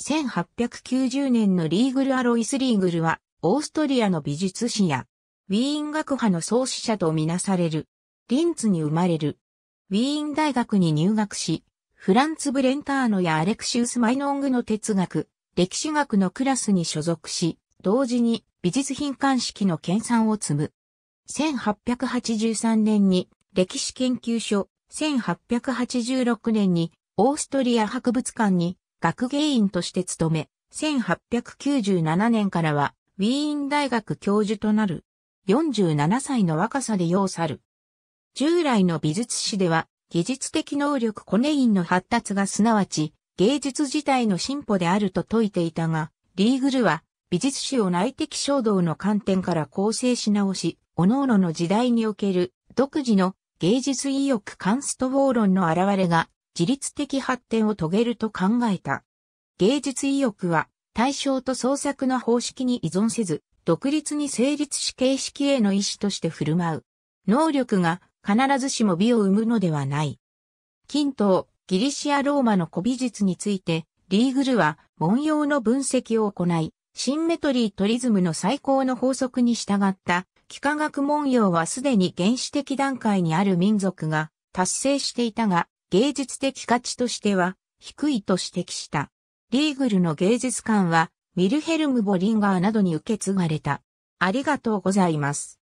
1890年のリーグル・アロイス・リーグルは、オーストリアの美術史や、ウィーン学派の創始者とみなされる。リンツに生まれる。ウィーン大学に入学し、フランツ・ブレンターノやアレクシウス・マイノングの哲学、歴史学のクラスに所属し、同時に美術品鑑識の研鑽を積む。1883年に歴史研究所、1886年にオーストリア博物館に学芸員として勤め、1897年からはウィーン大学教授となる。47歳の若さで要去る。従来の美術史では、技術的能力コネインの発達がすなわち、芸術自体の進歩であると説いていたが、リーグルは、美術史を内的衝動の観点から構成し直し、各々の時代における独自の芸術意欲カンストウォー論の現れが自律的発展を遂げると考えた。芸術意欲は対象と創作の方式に依存せず、独立に成立し形式への意志として振る舞う。能力が必ずしも美を生むのではない。近東、ギリシアローマの古美術について、リーグルは文様の分析を行い、シンメトリートリズムの最高の法則に従った、幾何学文様はすでに原始的段階にある民族が達成していたが、芸術的価値としては低いと指摘した。リーグルの芸術館はミルヘルム・ボリンガーなどに受け継がれた。ありがとうございます。